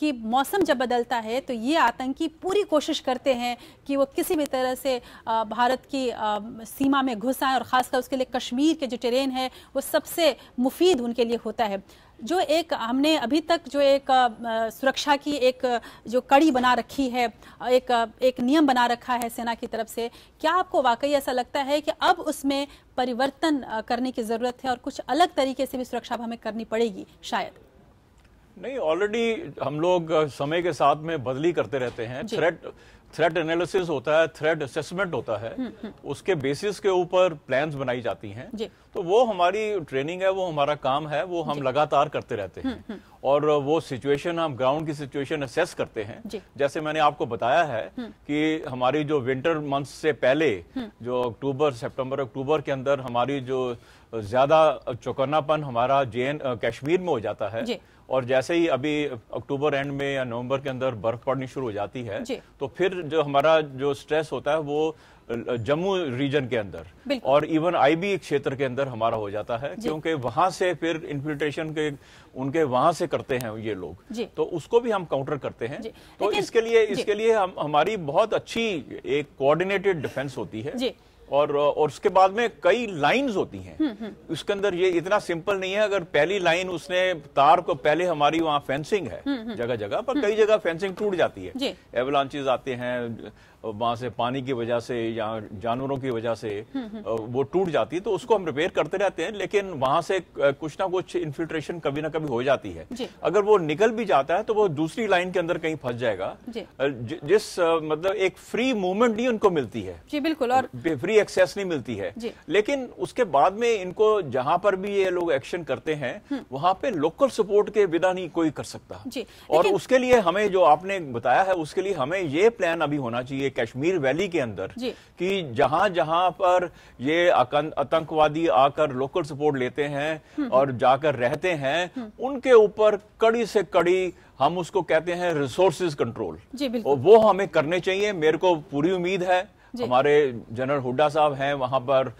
कि मौसम जब बदलता है तो ये आतंकी पूरी कोशिश करते हैं कि वो किसी भी तरह से भारत की सीमा में घुस आए और ख़ासकर उसके लिए कश्मीर के जो ट्रेन है वो सबसे मुफीद उनके लिए होता है जो एक हमने अभी तक जो एक सुरक्षा की एक जो कड़ी बना रखी है एक एक नियम बना रखा है सेना की तरफ से क्या आपको वाकई ऐसा लगता है कि अब उसमें परिवर्तन करने की ज़रूरत है और कुछ अलग तरीके से भी सुरक्षा हमें करनी पड़ेगी शायद नहीं ऑलरेडी हम लोग समय के साथ में बदली करते रहते हैं थ्रेट थ्रेट एनालिसिस होता है थ्रेट असेसमेंट होता है हम्म, हम्म। उसके बेसिस के ऊपर प्लान्स बनाई जाती हैं तो वो हमारी ट्रेनिंग है वो हमारा काम है वो हम लगातार करते रहते हैं हम्म, और वो सिचुएशन हम ग्राउंड की सिचुएशन असेस करते हैं जैसे मैंने आपको बताया है हम्म। कि हमारी जो विंटर मंथ से पहले हम्म। जो अक्टूबर सितंबर अक्टूबर के अंदर हमारी जो ज्यादा चौकन्नापन हमारा जे कश्मीर में हो जाता है और जैसे ही अभी अक्टूबर एंड में या नवंबर के अंदर बर्फ पड़नी शुरू हो जाती है तो फिर जो हमारा जो स्ट्रेस होता है वो जम्मू रीजन के अंदर और इवन आईबी क्षेत्र के अंदर हमारा हो जाता है क्योंकि वहां से फिर इन्फिल्ट्रेशन के उनके वहां से करते हैं ये लोग तो उसको भी हम काउंटर करते हैं तो इसके लिए इसके लिए हम हमारी बहुत अच्छी एक कोऑर्डिनेटेड डिफेंस होती है और और उसके बाद में कई लाइंस होती हैं हम्म, हम्म। उसके अंदर ये इतना सिंपल नहीं है अगर पहली लाइन उसने तार को पहले हमारी वहाँ फेंसिंग है हम्म, जगह जगह पर कई जगह फेंसिंग टूट जाती है एवलांचेज आते हैं वहां से पानी की वजह से या जानवरों की वजह से वो टूट जाती है तो उसको हम रिपेयर करते रहते हैं लेकिन वहां से कुछ ना कुछ इन्फिल्ट्रेशन कभी ना कभी हो जाती है अगर वो निकल भी जाता है तो वो दूसरी लाइन के अंदर कहीं फंस जाएगा जिस मतलब एक फ्री मूवमेंट नहीं उनको मिलती है जी बिल्कुल और फ्री फ्री एक्सेस नहीं मिलती है लेकिन उसके बाद में इनको जहां पर भी ये लोग एक्शन करते हैं हम्म। वहां पे लोकल सपोर्ट के बिना नहीं कोई कर सकता और उसके लिए हमें जो आपने बताया है उसके लिए हमें ये प्लान अभी होना चाहिए कश्मीर वैली के अंदर कि जहां जहां पर ये आतंकवादी आकर लोकल सपोर्ट लेते हैं हम्म। और जाकर रहते हैं हम्म। उनके ऊपर कड़ी से कड़ी हम उसको कहते हैं रिसोर्सेज कंट्रोल और वो हमें करने चाहिए मेरे को पूरी उम्मीद है हमारे जनरल हुड्डा साहब हैं वहाँ पर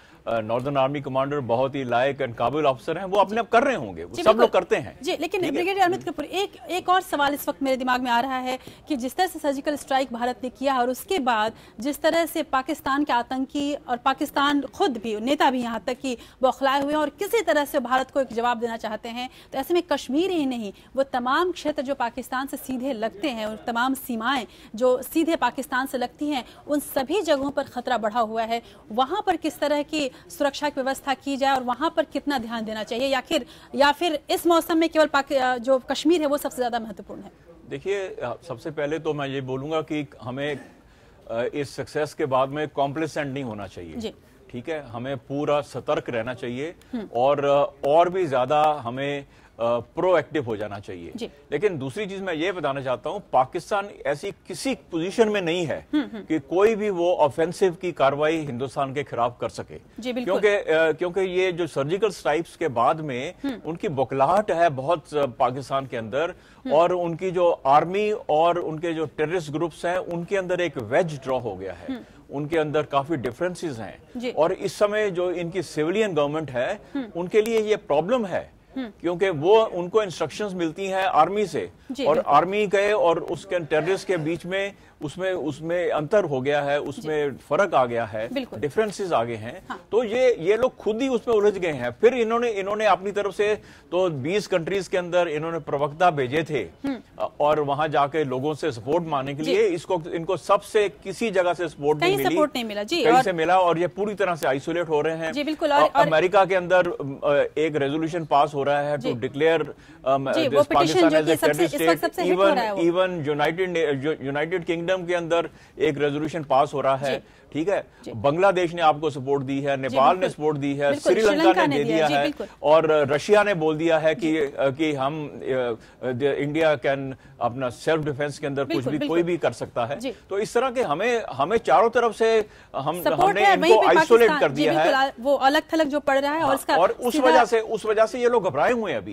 नॉर्दर्न आर्मी कमांडर बहुत ही लायक एंड काबिल ऑफिसर हैं वो अपने आप कर रहे होंगे वो सब लोग करते हैं जी लेकिन ब्रिगेडियर अमित कपूर एक एक और सवाल इस वक्त मेरे दिमाग में आ रहा है कि जिस तरह से सर्जिकल स्ट्राइक भारत ने किया और उसके बाद जिस तरह से पाकिस्तान के आतंकी और पाकिस्तान खुद भी नेता भी यहाँ तक की बौखलाए हुए हैं और किसी तरह से भारत को एक जवाब देना चाहते हैं तो ऐसे में कश्मीर ही नहीं वो तमाम क्षेत्र जो पाकिस्तान से सीधे लगते हैं और तमाम सीमाएं जो सीधे पाकिस्तान से लगती हैं उन सभी जगहों पर खतरा बढ़ा हुआ है वहां पर किस तरह की सुरक्षा की व्यवस्था की जाए और वहाँ पर कितना ध्यान देना चाहिए या फिर या फिर इस मौसम में केवल जो कश्मीर है वो सबसे ज़्यादा महत्वपूर्ण है देखिए सबसे पहले तो मैं ये बोलूँगा कि हमें इस सक्सेस के बाद में कॉम्प्लेसेंट नहीं होना चाहिए ठीक है हमें पूरा सतर्क रहना चाहिए हम्म। और और भी ज़्यादा हमें प्रोएक्टिव हो जाना चाहिए लेकिन दूसरी चीज मैं ये बताना चाहता हूँ पाकिस्तान ऐसी किसी पोजीशन में नहीं है हम्म, हम्म। कि कोई भी वो ऑफेंसिव की कार्रवाई हिंदुस्तान के खिलाफ कर सके क्योंकि क्योंकि ये जो सर्जिकल स्ट्राइप्स के बाद में हम्म। उनकी बकलाहट है बहुत पाकिस्तान के अंदर और उनकी जो आर्मी और उनके जो टेररिस्ट ग्रुप्स हैं उनके अंदर एक वेज ड्रॉ हो गया है उनके अंदर काफी डिफरेंसेस हैं और इस समय जो इनकी सिविलियन गवर्नमेंट है उनके लिए ये प्रॉब्लम है हम्म। क्योंकि वो उनको इंस्ट्रक्शंस मिलती हैं आर्मी से और आर्मी के और उसके टेररिस्ट के बीच में उसमें उसमें अंतर हो गया है उसमें फर्क आ गया है डिफरेंसेस आ गए हैं हाँ। तो ये ये लोग खुद ही उसमें उलझ गए हैं फिर इन्होंने इन्होंने अपनी तरफ से तो 20 कंट्रीज के अंदर इन्होंने प्रवक्ता भेजे थे हम्म। और वहां जाके लोगों से सपोर्ट मांगने के लिए इसको इनको सबसे किसी जगह से सपोर्ट नहीं मिली सपोर्ट नहीं मिला जी कहीं और... से मिला और ये पूरी तरह से आइसोलेट हो रहे हैं जी बिल्कुल और, और... अमेरिका के अंदर एक रेजोल्यूशन पास हो रहा है to declare Pakistan even United United Kingdom के अंदर एक रेजोल्यूशन पास हो रहा है ठीक है बांग्लादेश ने आपको सपोर्ट दी है नेपाल ने सपोर्ट दी है श्रीलंका ने दे दिया है और रशिया ने बोल दिया है कि कि हम इंडिया कैन अपना सेल्फ डिफेंस के अंदर कुछ भी कोई भी कर सकता है तो इस तरह के हमें हमें चारों तरफ से हम हमने इनको आइसोलेट कर दिया है वो अलग थलग जो पड़ रहा है और हाँ, उस वजह से उस वजह से ये लोग घबराए हुए हैं अभी